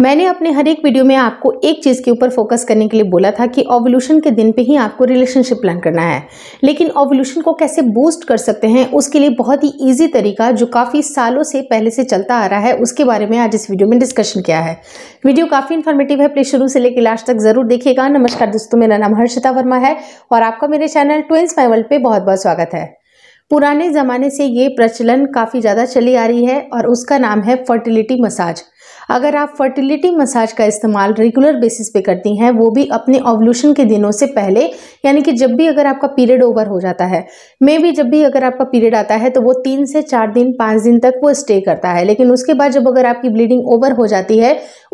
मैंने अपने हर एक वीडियो में आपको एक चीज़ के ऊपर फोकस करने के लिए बोला था कि ओवल्यूशन के दिन पे ही आपको रिलेशनशिप प्लान करना है लेकिन ओवल्यूशन को कैसे बूस्ट कर सकते हैं उसके लिए बहुत ही ईजी तरीका जो काफ़ी सालों से पहले से चलता आ रहा है उसके बारे में आज इस वीडियो में डिस्कशन किया है वीडियो काफ़ी इन्फॉर्मेटिव है प्लीज़ शुरू से लेकर लास्ट तक ज़रूर देखिएगा नमस्कार दोस्तों मेरा नाम हर्षिता वर्मा है और आपका मेरे चैनल ट्विंस माई वर्ल्ड पर बहुत बहुत स्वागत है पुराने ज़माने से ये प्रचलन काफ़ी ज़्यादा चली आ रही है और उसका नाम है फर्टिलिटी मसाज अगर आप फर्टिलिटी मसाज का इस्तेमाल रेगुलर बेसिस पे करती हैं वो भी अपने ओवल्यूशन के दिनों से पहले यानी कि जब भी अगर आपका पीरियड ओवर हो जाता है मे भी जब भी अगर आपका पीरियड आता है तो वो तीन से चार दिन पाँच दिन तक वो स्टे करता है लेकिन उसके बाद जब अगर आपकी ब्लीडिंग ओवर हो जाती है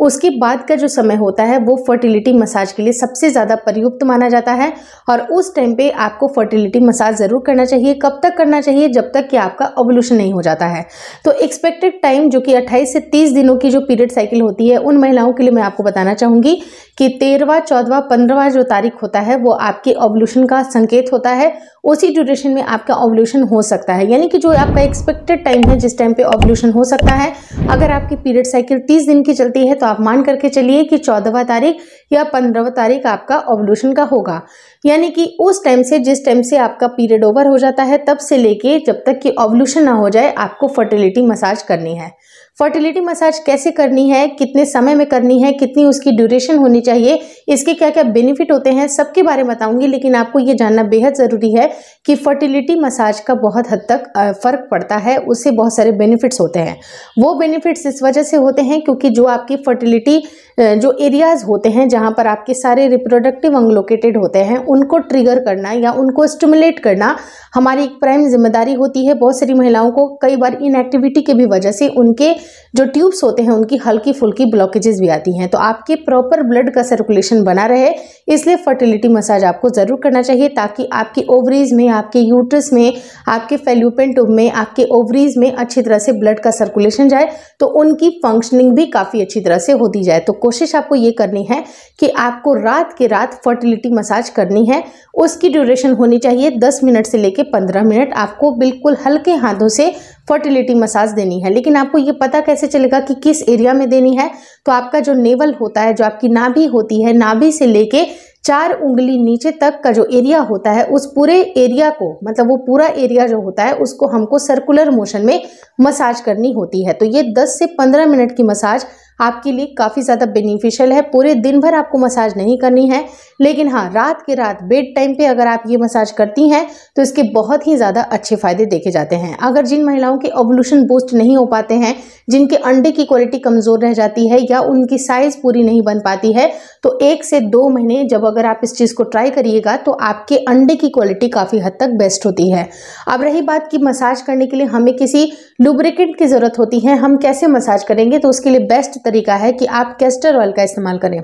उसके बाद का जो समय होता है वो फर्टिलिटी मसाज के लिए सबसे ज़्यादा प्रयुक्त माना जाता है और उस टाइम पर आपको फर्टिलिटी मसाज ज़रूर करना चाहिए कब तक करना चाहिए जब तक कि आपका ओवल्यूशन नहीं हो जाता है तो एक्सपेक्टेड टाइम जो कि अट्ठाईस से तीस दिनों की जो पीरियड पीरियड साइकिल होती है उन महिलाओं के लिए मैं आपको बताना चाहूँगी कि तेरहवा चौदवा पंद्रहवा जो तारीख होता है वो आपके ओवल्यूशन का संकेत होता है उसी ड्यूरेशन में आपका ओवल्यूशन हो सकता है यानी कि जो आपका एक्सपेक्टेड टाइम है जिस टाइम पे ओवल्यूशन हो सकता है अगर आपकी पीरियड साइकिल तीस दिन की चलती है तो आप मान करके चलिए कि चौदहवा तारीख या पंद्रहवा तारीख आपका ओवल्यूशन का होगा यानी कि उस टाइम से जिस टाइम से आपका पीरियड ओवर हो जाता है तब से लेके जब तक कि ओवल्यूशन ना हो जाए आपको फर्टिलिटी मसाज करनी है फर्टिलिटी मसाज कैसे करनी है कितने समय में करनी है कितनी उसकी ड्यूरेशन होनी चाहिए इसके क्या क्या बेनिफिट होते हैं सबके बारे में बताऊंगी लेकिन आपको ये जानना बेहद ज़रूरी है कि फर्टिलिटी मसाज का बहुत हद तक फ़र्क पड़ता है उससे बहुत सारे बेनिफिट्स होते हैं वो बेनिफिट्स इस वजह से होते हैं क्योंकि जो आपकी फर्टिलिटी जो एरियाज़ होते हैं जहाँ पर आपके सारे रिप्रोडक्टिव अंग लोकेटेड होते हैं उनको ट्रिगर करना या उनको स्टिमुलेट करना हमारी एक प्राइम जिम्मेदारी होती है बहुत सारी महिलाओं को कई बार इनएक्टिविटी के भी वजह से उनके जो ट्यूब्स होते हैं उनकी हल्की फुल्की ब्लॉकेजेस भी आती हैं तो आपके प्रॉपर ब्लड का सर्कुलेशन बना रहे इसलिए फर्टिलिटी मसाज आपको ज़रूर करना चाहिए ताकि आपके ओवरीज में आपके यूट्रस में आपके फेल्यूपेन ट्यूब में आपके ओवरीज में अच्छी तरह से ब्लड का सर्कुलेशन जाए तो उनकी फंक्शनिंग भी काफ़ी अच्छी तरह से होती जाए तो कोशिश आपको ये करनी है कि आपको रात के रात फर्टिलिटी मसाज करनी है उसकी ड्यूरेशन होनी चाहिए दस मिनट से लेकर पंद्रह मिनट आपको बिल्कुल हल्के हाथों से फर्टिलिटी मसाज देनी है लेकिन आपको ये पता कैसे चलेगा कि किस एरिया में देनी है तो आपका जो नेवल होता है जो आपकी नाभि होती है नाभि से लेके चार उंगली नीचे तक का जो एरिया होता है उस पूरे एरिया को मतलब वो पूरा एरिया जो होता है उसको हमको सर्कुलर मोशन में मसाज करनी होती है तो ये 10 से 15 मिनट की मसाज आपके लिए काफ़ी ज़्यादा बेनिफिशियल है पूरे दिन भर आपको मसाज नहीं करनी है लेकिन हाँ रात के रात बेड टाइम पे अगर आप ये मसाज करती हैं तो इसके बहुत ही ज़्यादा अच्छे फायदे देखे जाते हैं अगर जिन महिलाओं के ओवल्यूशन बूस्ट नहीं हो पाते हैं जिनके अंडे की क्वालिटी कमज़ोर रह जाती है या उनकी साइज़ पूरी नहीं बन पाती है तो एक से दो महीने जब अगर आप इस चीज़ को ट्राई करिएगा तो आपके अंडे की क्वालिटी काफ़ी हद तक बेस्ट होती है अब रही बात कि मसाज करने के लिए हमें किसी लुब्रिकेट की ज़रूरत होती है हम कैसे मसाज करेंगे तो उसके लिए बेस्ट तरीका है कि आप कैस्टर ऑयल का इस्तेमाल करें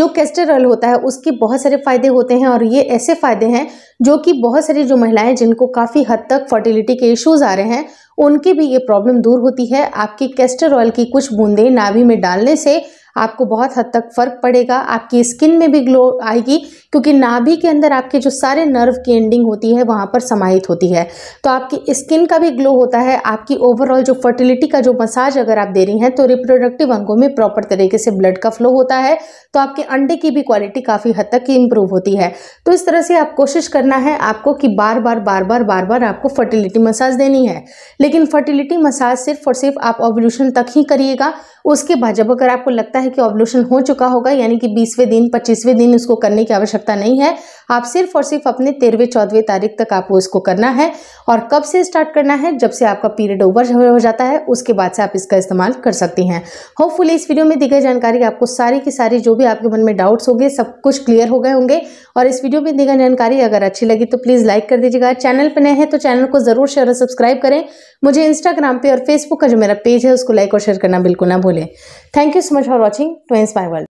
जो कैस्टर ऑयल होता है उसके बहुत सारे फायदे होते हैं और ये ऐसे फायदे हैं जो कि बहुत सारी जो महिलाएं जिनको काफ़ी हद तक फर्टिलिटी के इश्यूज आ रहे हैं उनकी भी ये प्रॉब्लम दूर होती है आपकी कैस्टर ऑयल की कुछ बूंदें नाभि में डालने से आपको बहुत हद तक फ़र्क पड़ेगा आपकी स्किन में भी ग्लो आएगी क्योंकि नाभि के अंदर आपके जो सारे नर्व की एंडिंग होती है वहाँ पर समाहित होती है तो आपकी स्किन का भी ग्लो होता है आपकी ओवरऑल जो फर्टिलिटी का जो मसाज अगर आप दे रही हैं तो रिप्रोडक्टिव अंगों में प्रॉपर तरीके से ब्लड का फ्लो होता है तो आपके अंडे की भी क्वालिटी काफ़ी हद तक इम्प्रूव होती है तो इस तरह से आप कोशिश करना है आपको कि बार बार बार बार बार बार आपको फर्टिलिटी मसाज देनी है लेकिन फर्टिलिटी मसाज सिर्फ और सिर्फ आप ऑवल्यूशन तक ही करिएगा उसके बाद जब अगर आपको लगता है कि ऑब्लूशन हो चुका होगा यानी कि बीसवें दिन पच्चीसवें दिन उसको करने की आवश्यकता नहीं है आप सिर्फ और सिर्फ अपने तेरहवें चौदहवें तारीख तक आपको इसको करना है और कब से स्टार्ट करना है जब से आपका पीरियड ओवर हो जाता है उसके बाद से आप इसका इस्तेमाल कर सकती हैं होपफुली इस वीडियो में दी गई जानकारी आपको सारी की सारी जो भी आपके मन में डाउट्स होंगे सब कुछ क्लियर हो गए होंगे और इस वीडियो में दी गई जानकारी अगर अच्छी लगी तो प्लीज़ लाइक कर दीजिएगा चैनल पर नए हैं तो चैनल को ज़रूर शेयर और सब्सक्राइब करें मुझे इंस्टाग्राम पर और फेसबुक का जो मेरा पेज है उसको लाइक और शेयर करना बिल्कुल ना भूल भूलें thank you so much for watching tweens my world